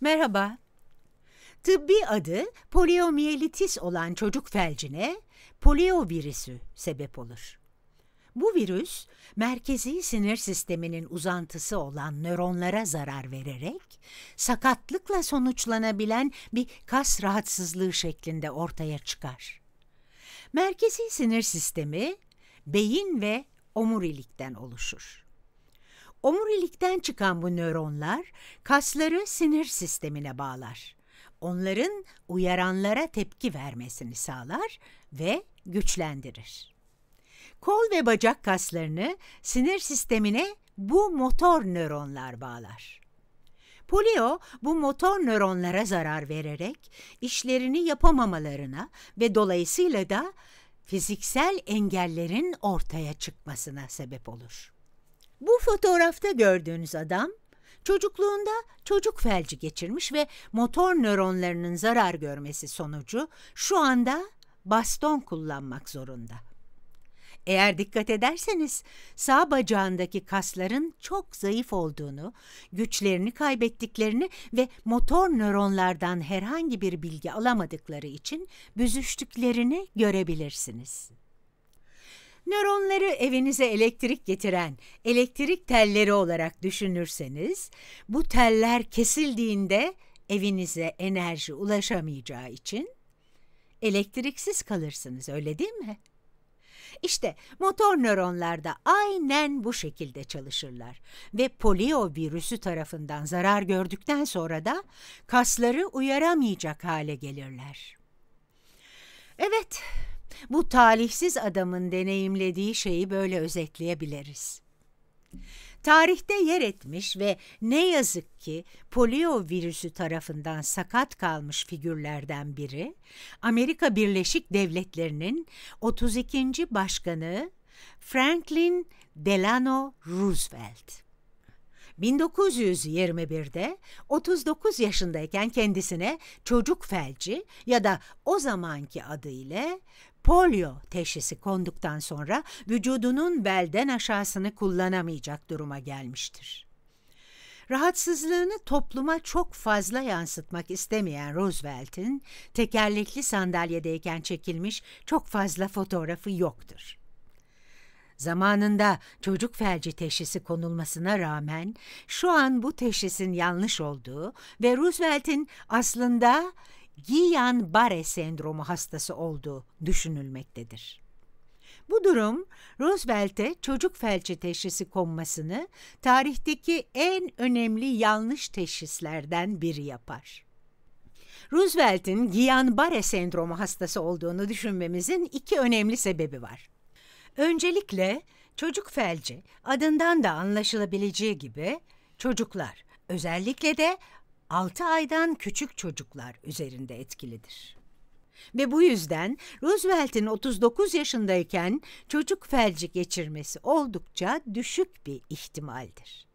Merhaba. Tıbbi adı poliomiyelitis olan çocuk felcine poliovirüsü sebep olur. Bu virüs merkezi sinir sisteminin uzantısı olan nöronlara zarar vererek sakatlıkla sonuçlanabilen bir kas rahatsızlığı şeklinde ortaya çıkar. Merkezi sinir sistemi beyin ve omurilikten oluşur. Omurilikten çıkan bu nöronlar kasları sinir sistemine bağlar. Onların uyaranlara tepki vermesini sağlar ve güçlendirir. Kol ve bacak kaslarını sinir sistemine bu motor nöronlar bağlar. Polio bu motor nöronlara zarar vererek işlerini yapamamalarına ve dolayısıyla da fiziksel engellerin ortaya çıkmasına sebep olur. Bu fotoğrafta gördüğünüz adam çocukluğunda çocuk felci geçirmiş ve motor nöronlarının zarar görmesi sonucu şu anda baston kullanmak zorunda. Eğer dikkat ederseniz sağ bacağındaki kasların çok zayıf olduğunu, güçlerini kaybettiklerini ve motor nöronlardan herhangi bir bilgi alamadıkları için büzüştüklerini görebilirsiniz. Nöronları evinize elektrik getiren elektrik telleri olarak düşünürseniz, bu teller kesildiğinde evinize enerji ulaşamayacağı için elektriksiz kalırsınız, öyle değil mi? İşte motor nöronlar da aynen bu şekilde çalışırlar ve polio virüsü tarafından zarar gördükten sonra da kasları uyaramayacak hale gelirler. Evet, bu talihsiz adamın deneyimlediği şeyi böyle özetleyebiliriz. Tarihte yer etmiş ve ne yazık ki polio virüsü tarafından sakat kalmış figürlerden biri Amerika Birleşik Devletleri'nin 32. başkanı Franklin Delano Roosevelt. 1921'de 39 yaşındayken kendisine çocuk felci ya da o zamanki adıyla polio teşhisi konduktan sonra vücudunun belden aşağısını kullanamayacak duruma gelmiştir. Rahatsızlığını topluma çok fazla yansıtmak istemeyen Roosevelt'in tekerlekli sandalyedeyken çekilmiş çok fazla fotoğrafı yoktur. Zamanında çocuk felci teşhisi konulmasına rağmen şu an bu teşhisin yanlış olduğu ve Roosevelt'in aslında Guillain-Barré sendromu hastası olduğu düşünülmektedir. Bu durum Roosevelt'e çocuk felci teşhisi konmasını tarihteki en önemli yanlış teşhislerden biri yapar. Roosevelt'in Guillain-Barré sendromu hastası olduğunu düşünmemizin iki önemli sebebi var. Öncelikle çocuk felci adından da anlaşılabileceği gibi çocuklar özellikle de 6 aydan küçük çocuklar üzerinde etkilidir. Ve bu yüzden Roosevelt'in 39 yaşındayken çocuk felci geçirmesi oldukça düşük bir ihtimaldir.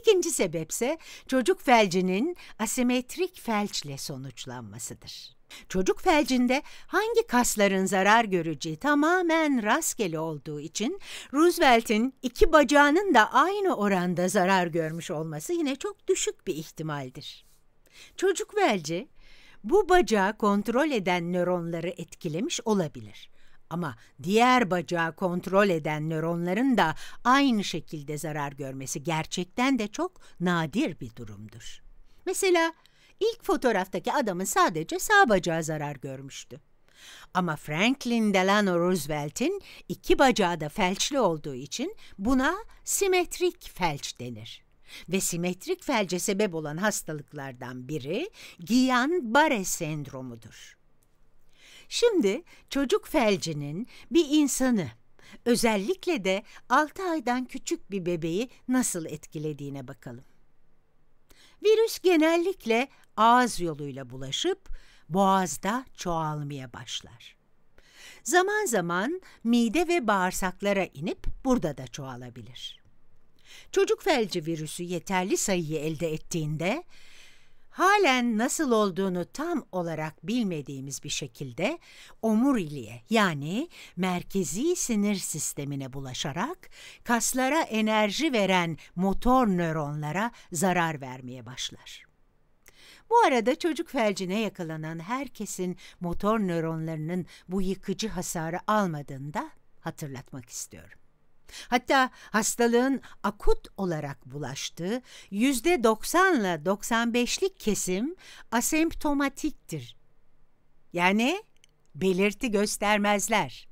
İkinci sebepse çocuk felcinin asimetrik felçle sonuçlanmasıdır. Çocuk felcinde hangi kasların zarar göreceği tamamen rastgele olduğu için Roosevelt'in iki bacağının da aynı oranda zarar görmüş olması yine çok düşük bir ihtimaldir. Çocuk felci bu bacağı kontrol eden nöronları etkilemiş olabilir. Ama diğer bacağı kontrol eden nöronların da aynı şekilde zarar görmesi gerçekten de çok nadir bir durumdur. Mesela ilk fotoğraftaki adamın sadece sağ bacağı zarar görmüştü. Ama Franklin Delano Roosevelt'in iki bacağı da felçli olduğu için buna simetrik felç denir. Ve simetrik felce sebep olan hastalıklardan biri guillain barre sendromudur. Şimdi çocuk felcinin bir insanı, özellikle de 6 aydan küçük bir bebeği nasıl etkilediğine bakalım. Virüs genellikle ağız yoluyla bulaşıp boğazda çoğalmaya başlar. Zaman zaman mide ve bağırsaklara inip burada da çoğalabilir. Çocuk felci virüsü yeterli sayıyı elde ettiğinde halen nasıl olduğunu tam olarak bilmediğimiz bir şekilde omuriliğe yani merkezi sinir sistemine bulaşarak kaslara enerji veren motor nöronlara zarar vermeye başlar. Bu arada çocuk felcine yakalanan herkesin motor nöronlarının bu yıkıcı hasarı almadığını da hatırlatmak istiyorum. Hatta hastalığın akut olarak bulaştığı %90 ile %95'lik kesim asemptomatiktir. Yani belirti göstermezler.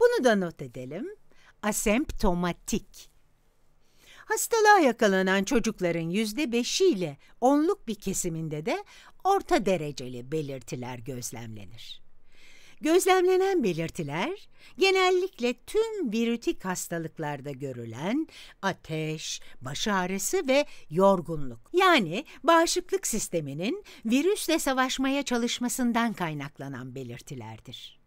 Bunu da not edelim. Asemptomatik. Hastalığa yakalanan çocukların yüzde beşi ile onluk bir kesiminde de orta dereceli belirtiler gözlemlenir. Gözlemlenen belirtiler genellikle tüm virütik hastalıklarda görülen ateş, baş ağrısı ve yorgunluk. Yani bağışıklık sisteminin virüsle savaşmaya çalışmasından kaynaklanan belirtilerdir.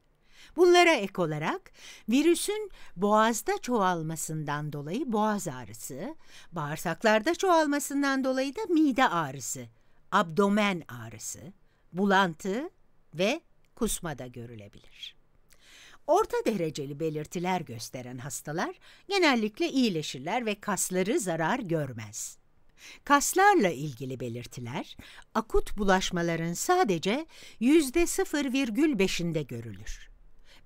Bunlara ek olarak virüsün boğazda çoğalmasından dolayı boğaz ağrısı, bağırsaklarda çoğalmasından dolayı da mide ağrısı, abdomen ağrısı, bulantı ve kusma da görülebilir. Orta dereceli belirtiler gösteren hastalar genellikle iyileşirler ve kasları zarar görmez. Kaslarla ilgili belirtiler akut bulaşmaların sadece %0,5'inde görülür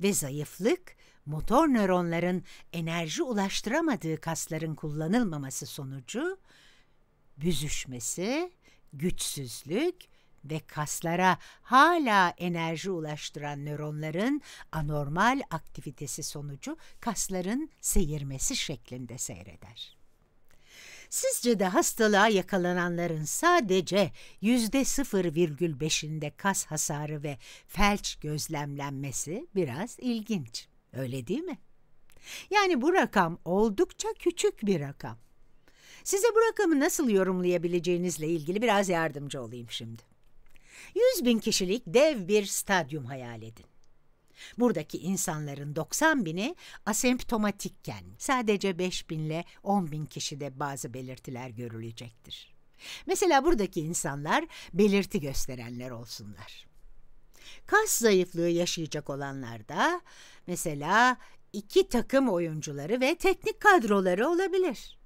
ve zayıflık motor nöronların enerji ulaştıramadığı kasların kullanılmaması sonucu büzüşmesi, güçsüzlük ve kaslara hala enerji ulaştıran nöronların anormal aktivitesi sonucu kasların seyirmesi şeklinde seyreder. Sizce de hastalığa yakalananların sadece yüzde %0,5'inde kas hasarı ve felç gözlemlenmesi biraz ilginç. Öyle değil mi? Yani bu rakam oldukça küçük bir rakam. Size bu rakamı nasıl yorumlayabileceğinizle ilgili biraz yardımcı olayım şimdi. 100 bin kişilik dev bir stadyum hayal edin. Buradaki insanların 90 bini asemptomatikken sadece 5 binle 10 bin kişide bazı belirtiler görülecektir. Mesela buradaki insanlar belirti gösterenler olsunlar. Kas zayıflığı yaşayacak olanlar da mesela iki takım oyuncuları ve teknik kadroları olabilir.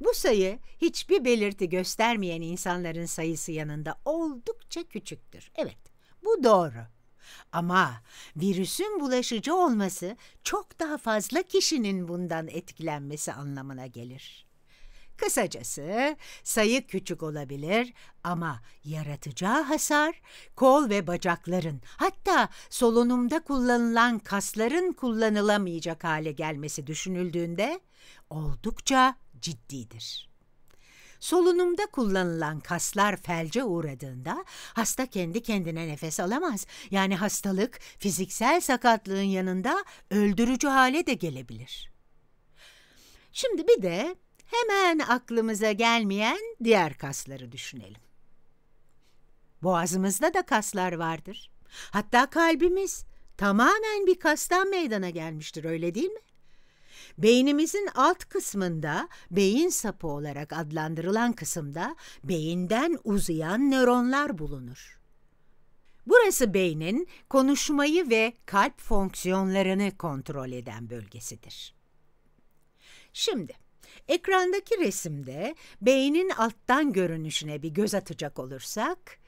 Bu sayı hiçbir belirti göstermeyen insanların sayısı yanında oldukça küçüktür. Evet, bu doğru. Ama virüsün bulaşıcı olması çok daha fazla kişinin bundan etkilenmesi anlamına gelir. Kısacası sayı küçük olabilir ama yaratacağı hasar kol ve bacakların hatta solunumda kullanılan kasların kullanılamayacak hale gelmesi düşünüldüğünde oldukça ciddidir. Solunumda kullanılan kaslar felce uğradığında hasta kendi kendine nefes alamaz. Yani hastalık fiziksel sakatlığın yanında öldürücü hale de gelebilir. Şimdi bir de hemen aklımıza gelmeyen diğer kasları düşünelim. Boğazımızda da kaslar vardır. Hatta kalbimiz tamamen bir kastan meydana gelmiştir öyle değil mi? Beynimizin alt kısmında beyin sapı olarak adlandırılan kısımda beyinden uzayan nöronlar bulunur. Burası beynin konuşmayı ve kalp fonksiyonlarını kontrol eden bölgesidir. Şimdi ekrandaki resimde beynin alttan görünüşüne bir göz atacak olursak,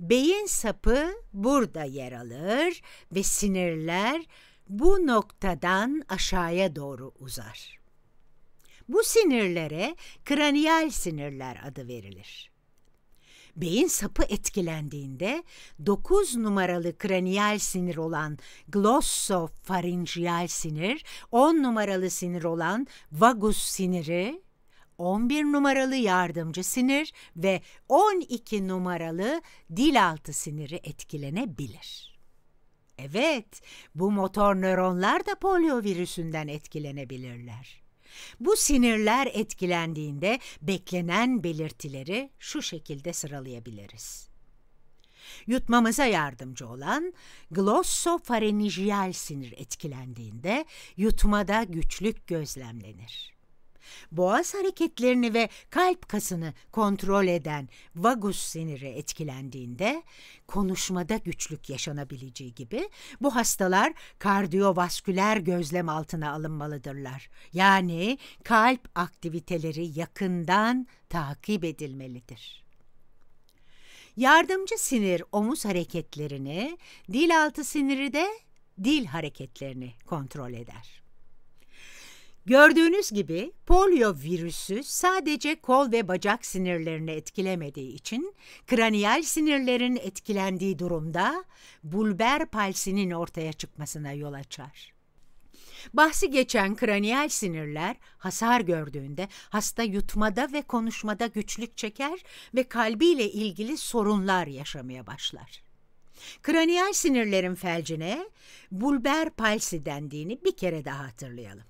beyin sapı burada yer alır ve sinirler bu noktadan aşağıya doğru uzar. Bu sinirlere kraniyal sinirler adı verilir. Beyin sapı etkilendiğinde 9 numaralı kraniyal sinir olan glossofaringeal sinir, 10 numaralı sinir olan vagus siniri, 11 numaralı yardımcı sinir ve 12 numaralı dil altı siniri etkilenebilir. Evet, bu motor nöronlar da polio virüsünden etkilenebilirler. Bu sinirler etkilendiğinde beklenen belirtileri şu şekilde sıralayabiliriz. Yutmamıza yardımcı olan glossofarenijiyal sinir etkilendiğinde yutmada güçlük gözlemlenir boğaz hareketlerini ve kalp kasını kontrol eden vagus siniri etkilendiğinde konuşmada güçlük yaşanabileceği gibi bu hastalar kardiyovasküler gözlem altına alınmalıdırlar. Yani kalp aktiviteleri yakından takip edilmelidir. Yardımcı sinir omuz hareketlerini, dil altı siniri de dil hareketlerini kontrol eder. Gördüğünüz gibi polio virüsü sadece kol ve bacak sinirlerini etkilemediği için kraniyal sinirlerin etkilendiği durumda bulber palsinin ortaya çıkmasına yol açar. Bahsi geçen kraniyal sinirler hasar gördüğünde hasta yutmada ve konuşmada güçlük çeker ve kalbiyle ilgili sorunlar yaşamaya başlar. Kraniyal sinirlerin felcine bulber palsi dendiğini bir kere daha hatırlayalım.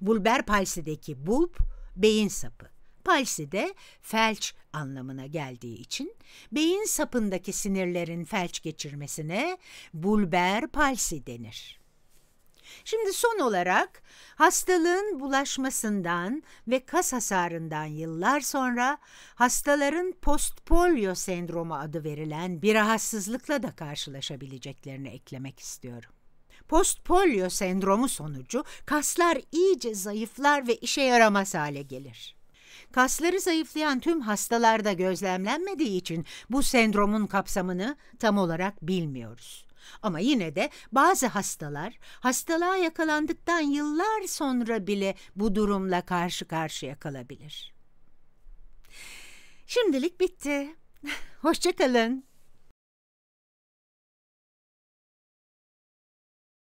Bulber palsideki bulb beyin sapı. Palsi de felç anlamına geldiği için beyin sapındaki sinirlerin felç geçirmesine bulber palsi denir. Şimdi son olarak hastalığın bulaşmasından ve kas hasarından yıllar sonra hastaların postpolio sendromu adı verilen bir rahatsızlıkla da karşılaşabileceklerini eklemek istiyorum postpolio sendromu sonucu kaslar iyice zayıflar ve işe yaramaz hale gelir. Kasları zayıflayan tüm hastalarda gözlemlenmediği için bu sendromun kapsamını tam olarak bilmiyoruz. Ama yine de bazı hastalar hastalığa yakalandıktan yıllar sonra bile bu durumla karşı karşıya kalabilir. Şimdilik bitti. Hoşçakalın.